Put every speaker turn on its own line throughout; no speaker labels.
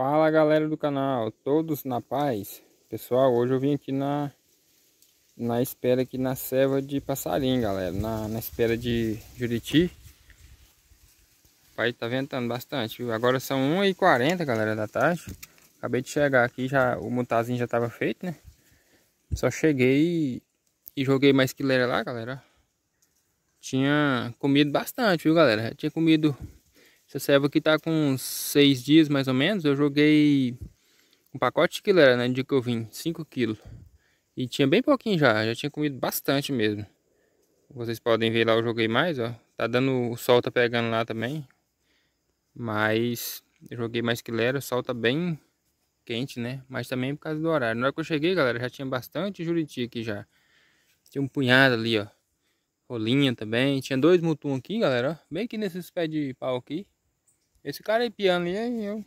Fala galera do canal, todos na paz? Pessoal, hoje eu vim aqui na na espera aqui na serva de passarinho, galera, na, na espera de Juriti. O pai tá ventando bastante, Agora são 1h40, galera, da tarde. Acabei de chegar aqui, já o montazinho já tava feito, né? Só cheguei e, e joguei mais quileira lá, galera. Tinha comido bastante, viu, galera? Tinha comido essa serva aqui tá com seis dias mais ou menos. Eu joguei um pacote de quilo era, né? No dia que eu vim, 5 quilos. E tinha bem pouquinho já, já tinha comido bastante mesmo. Vocês podem ver lá, eu joguei mais, ó. Tá dando, o sol tá pegando lá também. Mas eu joguei mais quilera, o sol tá bem quente, né? Mas também por causa do horário. Na hora que eu cheguei, galera, já tinha bastante juriti aqui já. Tinha um punhado ali, ó. Rolinha também. Tinha dois mutum aqui, galera, ó. Bem aqui nesses pés de pau aqui. Esse cara aí piano ali, é, eu...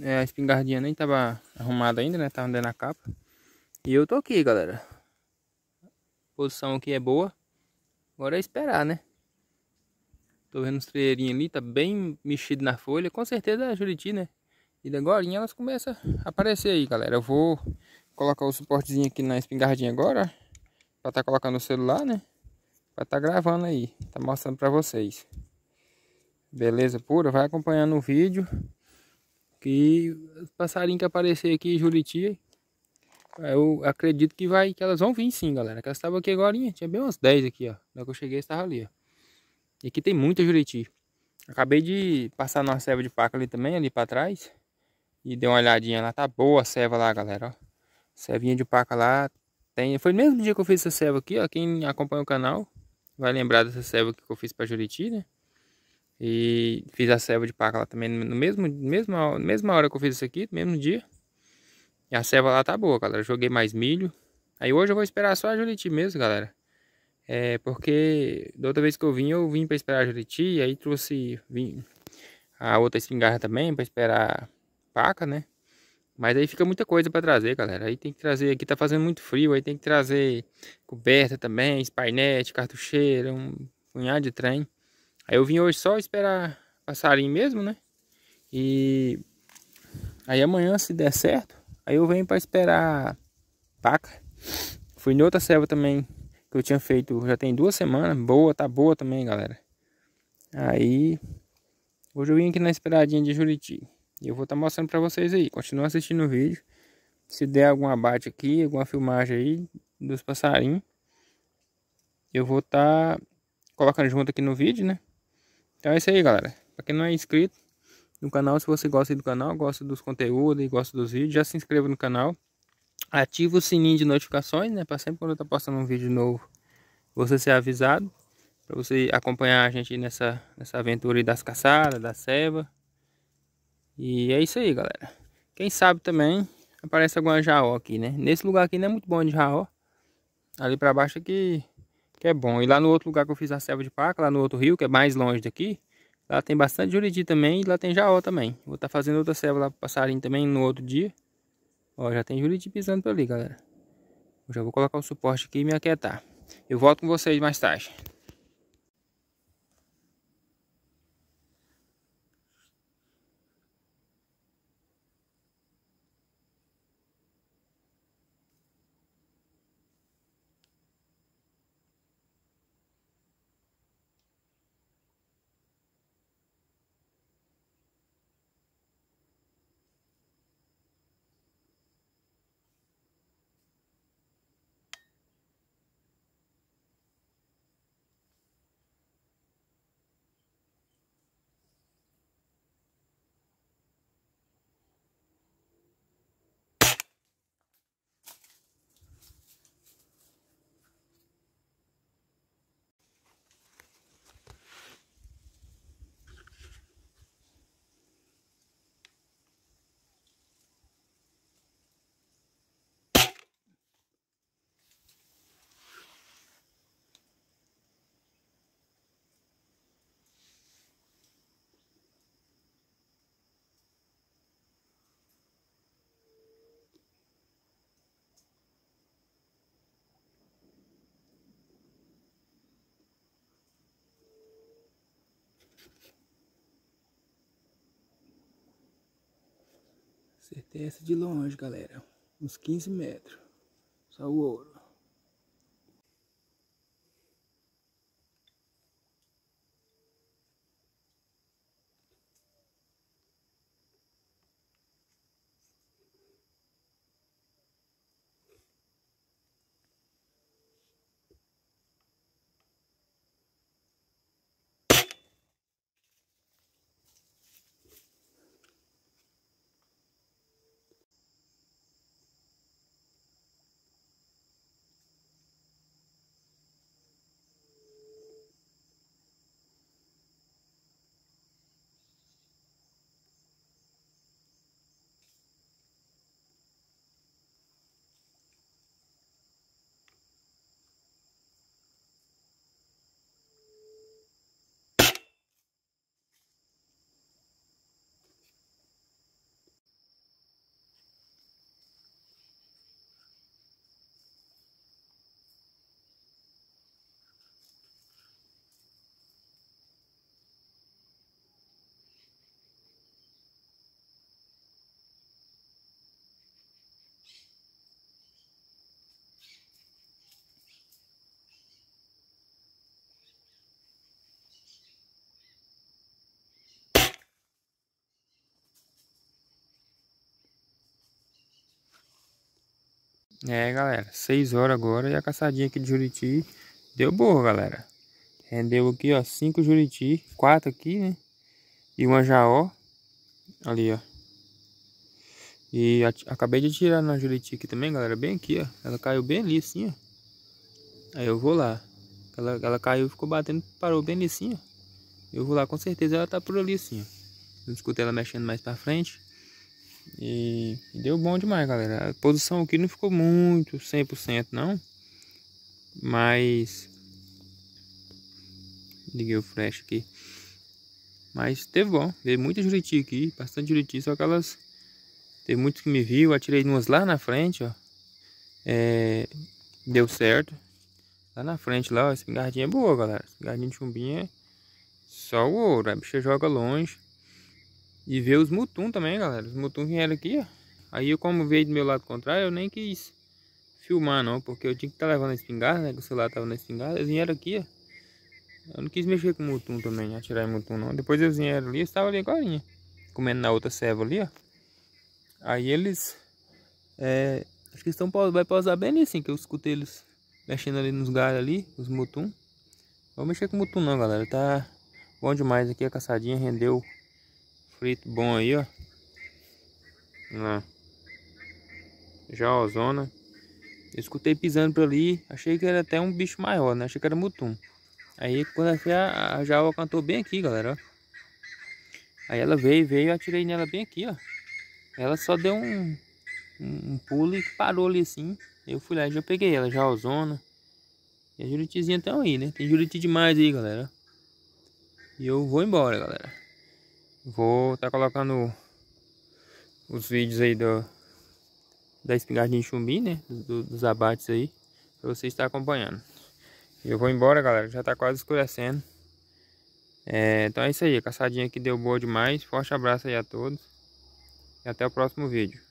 É, é, a espingardinha nem tava arrumada ainda, né? Tava dentro na capa. E eu tô aqui, galera. A posição aqui é boa. Agora é esperar, né? Tô vendo os treirinhos ali, tá bem mexido na folha. Com certeza é Juriti, né? E da agora elas começam a aparecer aí, galera. Eu vou colocar o suportezinho aqui na espingardinha agora. Pra tá colocando o celular, né? Pra tá gravando aí. Tá mostrando pra vocês. Beleza pura? Vai acompanhando o vídeo. Que passarinho que aparecer aqui Juriti, eu acredito que vai, que elas vão vir sim, galera. Que elas estavam aqui agora, tinha bem umas 10 aqui, ó. Na que eu cheguei, estava ali, ó. E aqui tem muita Juriti. Acabei de passar numa serva de paca ali também, ali para trás. E dei uma olhadinha lá, tá boa a serva lá, galera, ó. Servinha de paca lá, tem... Foi no mesmo dia que eu fiz essa serva aqui, ó. Quem acompanha o canal vai lembrar dessa serva que eu fiz para Juriti, né? E fiz a serva de paca lá também no mesmo, mesma, mesma hora que eu fiz isso aqui, mesmo dia. E a serva lá tá boa, galera. Joguei mais milho. Aí hoje eu vou esperar só a Juriti mesmo, galera. É porque da outra vez que eu vim, eu vim para esperar a Juriti. Aí trouxe vim, a outra espingarda também para esperar paca, né? Mas aí fica muita coisa para trazer, galera. Aí tem que trazer, aqui tá fazendo muito frio, aí tem que trazer coberta também, spainete, cartucheira, um punhado de trem. Aí eu vim hoje só esperar passarinho mesmo, né? E aí amanhã, se der certo, aí eu venho para esperar paca. Fui em outra selva também que eu tinha feito já tem duas semanas. Boa, tá boa também, galera. Aí hoje eu vim aqui na esperadinha de Juriti. E eu vou estar tá mostrando para vocês aí. Continua assistindo o vídeo. Se der algum abate aqui, alguma filmagem aí dos passarinhos, eu vou estar tá colocando junto aqui no vídeo, né? Então é isso aí, galera. Pra quem não é inscrito no canal, se você gosta do canal, gosta dos conteúdos e gosta dos vídeos, já se inscreva no canal. Ativa o sininho de notificações, né? Pra sempre quando eu tá postando um vídeo novo, você ser avisado. Pra você acompanhar a gente nessa, nessa aventura aí das caçadas, da ceva. E é isso aí, galera. Quem sabe também aparece alguma jaó aqui, né? Nesse lugar aqui não é muito bom de jaó. Ali pra baixo aqui é que é bom. E lá no outro lugar que eu fiz a selva de paca, lá no outro rio, que é mais longe daqui, lá tem bastante juridi também e lá tem jaó também. Vou estar tá fazendo outra selva lá pro passarinho também no outro dia. Ó, já tem juridi pisando por ali, galera. Eu já vou colocar o suporte aqui e me aquietar. Eu volto com vocês mais tarde. Acertei essa de longe, galera. Uns 15 metros. Só o ouro. É, galera, 6 horas agora e a caçadinha aqui de Juriti deu boa, galera. Rendeu aqui, ó, 5 Juriti, 4 aqui, né? E uma Jaó, ali, ó. E acabei de tirar na Juriti aqui também, galera, bem aqui, ó. Ela caiu bem ali, assim, ó. Aí eu vou lá. Ela, ela caiu, ficou batendo, parou bem ali, assim, ó. Eu vou lá, com certeza ela tá por ali, assim, ó. Não escutei ela mexendo mais pra frente. E, deu bom demais, galera. A posição aqui não ficou muito 100% não. Mas... Liguei o flash aqui. Mas teve bom. Teve muita juriti aqui. Bastante juriti. Só que elas... Teve muitos que me viu. Atirei umas lá na frente, ó. É, deu certo. Lá na frente, lá, ó, espingardinha é boa, galera. Espingardinha de chumbinha é só o ouro. A bicha joga longe. E ver os mutum também, galera. Os mutum vieram aqui, ó. Aí eu como veio do meu lado contrário, eu nem quis filmar não, porque eu tinha que estar tá levando a espingarda, né? Que o celular tava na espingarda. Eles vieram aqui, ó. Eu não quis mexer com o mutum também, né, atirar em mutum não. Depois eles vieram ali, eu estava ali agora, comendo na outra serva ali, ó. Aí eles, é, acho que estão, vai pausar bem ali assim, que eu escutei eles mexendo ali nos galhos ali, os mutum. Não vou mexer com o mutum não, galera, tá bom demais aqui, a caçadinha rendeu frito bom aí, ó. Lá. Já Eu escutei pisando por ali, achei que era até um bicho maior, né? Achei que era mutum. Aí quando achei a, a cantou bem aqui, galera, ó. Aí ela veio, veio, eu atirei nela bem aqui, ó. Ela só deu um, um, um pulo e parou ali assim. Eu fui lá e já peguei ela, já zona. E a juritizinha estão aí, né? Tem juriti demais aí, galera. E eu vou embora, galera. Vou estar tá colocando os vídeos aí do, da espingardinha chumbi, né? Do, dos abates aí, pra vocês estar tá acompanhando. Eu vou embora, galera. Já tá quase escurecendo. É, então é isso aí. A caçadinha aqui deu boa demais. Forte abraço aí a todos. E até o próximo vídeo.